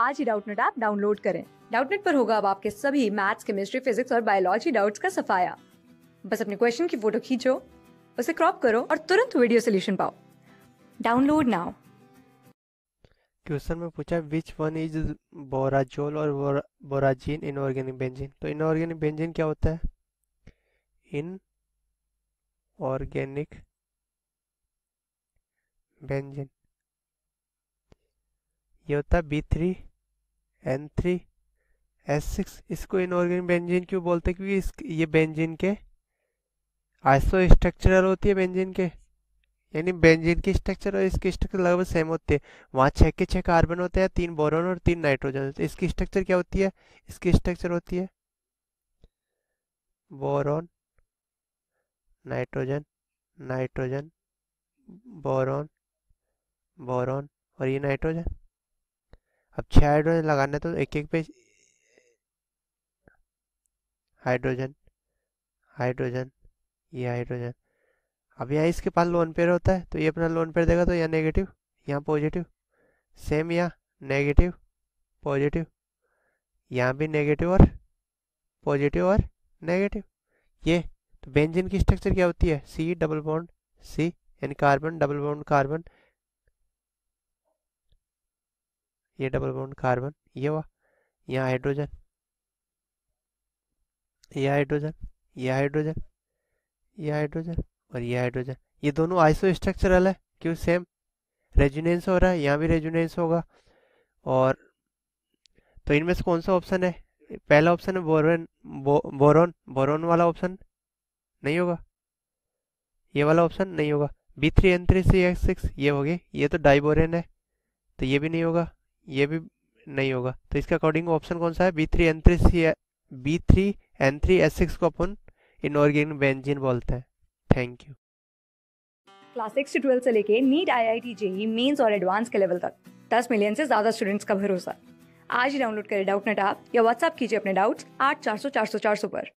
आज ही Doubtnut app download करें डाउटनेट पर होगा अब आपके सभी मैथ्स केमिस्ट्री फिजिक्स और बायोलॉजी डाउट्स का सफाया बस अपने क्वेश्चन की फोटो खींचो उसे क्रॉप करो और तुरंत वीडियो सोल्यूशन पाओ डाउनलोड नाउ क्वेश्चन में पूछा विच वन इज बोराजोल और बोराजीन इनऑर्गेनिक बेंजीन तो इनऑर्गेनिक बेंजीन क्या होता है इन ऑर्गेनिक बेंजीन ये होता है B three N three S six इसको इनऑर्गेनिक बेंजीन क्यों बोलते हैं क्योंकि इस ये बेंजीन के आइसो स्ट्रक्चरल होती है बेंजीन के यानी बेंजीन की स्ट्रक्चर और इसकी स्ट्रक्चर लगभग सेम होती है वहाँ छः के छः कार्बन होते हैं तीन बोरोन और तीन नाइट्रोजन होते हैं इसकी स्ट्रक्चर क्या होती है इसकी स्ट्रक्चर होती है boron nitrogen nitrogen boron boron और ये नाइट्रोजन अब छह हाइड्रोजन लगाने तो एक एक पे हाइड्रोजन हाइड्रोजन ये हाइड्रोजन अब यहाँ इसके पास लोन पेयर होता है तो ये अपना लोन पेयर देगा तो यहाँ नेगेटिव यहाँ पॉजिटिव सेम यहाँ नेगेटिव पॉजिटिव यहाँ भी नेगेटिव और पॉजिटिव और नेगेटिव ये तो बेंजिन की स्ट्रक्चर क्या होती है C double bond C and carbon double bond carbon ये डबल बॉन्ड कार्बन ये वाह यहाँ हाइड्रोजन ये हाइड्रोजन ये हाइड्रोजन ये हाइड्रोजन और ये हाइड्रोजन ये दोनों आइसो स्ट्रक्चरल है क्यों सेम रेजुनेंस हो रहा है यहाँ भी रेजुनेंस होगा और तो इनमें से कौन सा ऑप्शन है पहला ऑप्शन है बोरन बो, बोरोन बोरोन वाला ऑप्शन नहीं होगा ये वाला ऑप्शन नहीं होगा B three N three C X six ये हो गए ये तो डाइबोरेन है तो ये भी नहीं होगा ये भी नहीं होगा तो इसके अकॉर्डिंग ऑप्शन कौन सा है B three N three C B three N three S six को अपन इनऑर्गेनिक बेंजीन बोलते हैं thank you class six to twelfth से लेके NEET I I T JEE mains और एडवांस के लेवल तक दस मिलियन से ज्यादा स्टूडेंट्स का भरोसा आज ही डाउनलोड करें डाउट नेट ऐप या व्हाट्सएप कीजिए अपने डाउट्स आठ चार सौ चार सौ चार सौ पर